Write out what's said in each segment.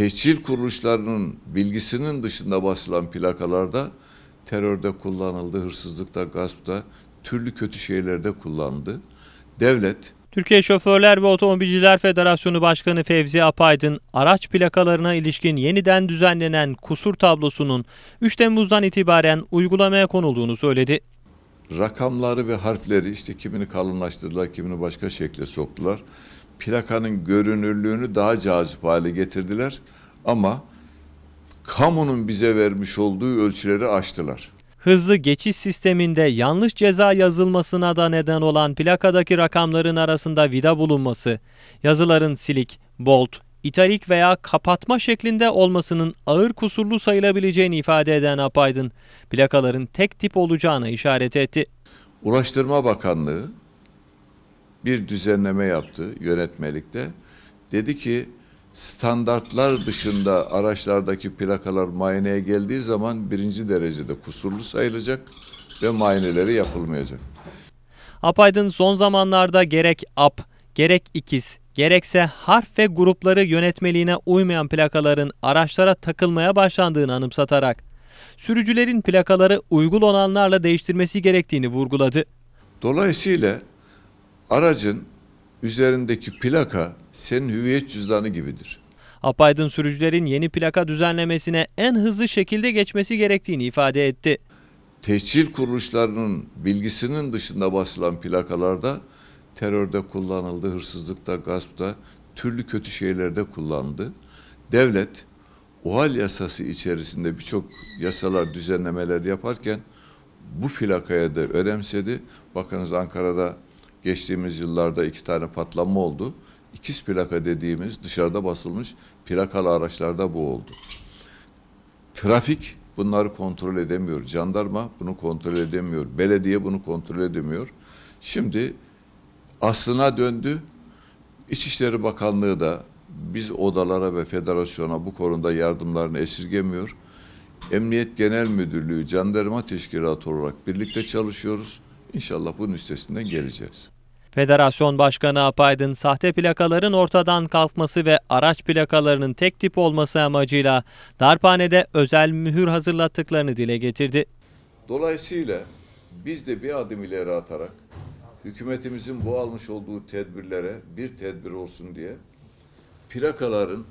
tescil kuruluşlarının bilgisinin dışında basılan plakalarda terörde kullanıldı, hırsızlıkta, gaspta, türlü kötü şeylerde kullandı. Devlet Türkiye Şoförler ve Otomobilciler Federasyonu Başkanı Fevzi Apaydın, araç plakalarına ilişkin yeniden düzenlenen kusur tablosunun 3 Temmuz'dan itibaren uygulamaya konulduğunu söyledi. Rakamları ve harfleri işte kimini kalınlaştırdılar, kimini başka şekle soktular plakanın görünürlüğünü daha cazip hale getirdiler ama kamunun bize vermiş olduğu ölçüleri aştılar. Hızlı geçiş sisteminde yanlış ceza yazılmasına da neden olan plakadaki rakamların arasında vida bulunması, yazıların silik, bolt, italik veya kapatma şeklinde olmasının ağır kusurlu sayılabileceğini ifade eden Apaydın, plakaların tek tip olacağına işaret etti. Ulaştırma Bakanlığı bir düzenleme yaptı yönetmelikte. Dedi ki standartlar dışında araçlardaki plakalar muayeneye geldiği zaman birinci derecede kusurlu sayılacak ve muayeneleri yapılmayacak. Apaydın son zamanlarda gerek AP, gerek ikiz, gerekse harf ve grupları yönetmeliğine uymayan plakaların araçlara takılmaya başlandığını anımsatarak sürücülerin plakaları uygun olanlarla değiştirmesi gerektiğini vurguladı. Dolayısıyla Aracın üzerindeki plaka senin hüviyet cüzdanı gibidir. Apaydın sürücülerin yeni plaka düzenlemesine en hızlı şekilde geçmesi gerektiğini ifade etti. Tescil kuruluşlarının bilgisinin dışında basılan plakalarda terörde kullanıldı, hırsızlıkta, gaspta, türlü kötü şeylerde kullandı. Devlet OHAL yasası içerisinde birçok yasalar, düzenlemeler yaparken bu plakaya da önemsedi. Bakınız Ankara'da Geçtiğimiz yıllarda iki tane patlama oldu. İkiz plaka dediğimiz dışarıda basılmış plakalı araçlarda bu oldu. Trafik bunları kontrol edemiyor. Jandarma bunu kontrol edemiyor. Belediye bunu kontrol edemiyor. Şimdi aslına döndü. İçişleri Bakanlığı da biz odalara ve federasyona bu konuda yardımlarını esirgemiyor. Emniyet Genel Müdürlüğü, Jandarma Teşkilatı olarak birlikte çalışıyoruz. İnşallah bunun üstesinden geleceğiz. Federasyon Başkanı Apaydın sahte plakaların ortadan kalkması ve araç plakalarının tek tip olması amacıyla darphanede özel mühür hazırlattıklarını dile getirdi. Dolayısıyla biz de bir adım ileri atarak hükümetimizin bu almış olduğu tedbirlere bir tedbir olsun diye plakaların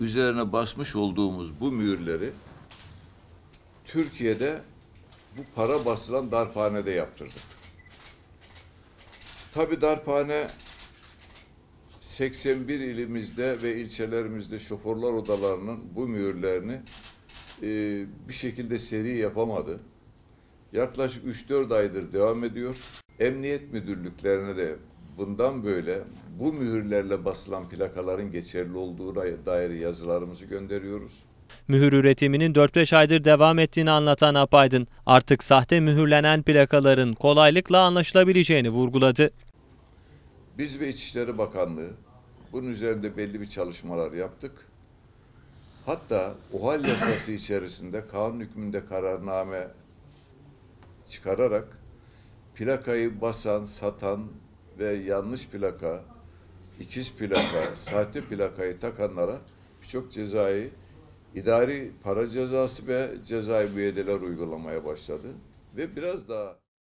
üzerine basmış olduğumuz bu mühürleri Türkiye'de bu para basılan darphanede yaptırdık. Tabi darphane 81 ilimizde ve ilçelerimizde şoförler odalarının bu mühürlerini e, bir şekilde seri yapamadı. Yaklaşık 3-4 aydır devam ediyor. Emniyet müdürlüklerine de bundan böyle bu mühürlerle basılan plakaların geçerli olduğuna dair yazılarımızı gönderiyoruz. Mühür üretiminin 4-5 aydır devam ettiğini anlatan Apaydın, artık sahte mühürlenen plakaların kolaylıkla anlaşılabileceğini vurguladı. Biz ve İçişleri Bakanlığı bunun üzerinde belli bir çalışmalar yaptık. Hatta OHAL yasası içerisinde kanun hükmünde kararname çıkararak plakayı basan, satan ve yanlış plaka, ikiz plaka, sahte plakayı takanlara birçok cezayı idari para cezası ve cezai müeyyideler uygulamaya başladı ve biraz daha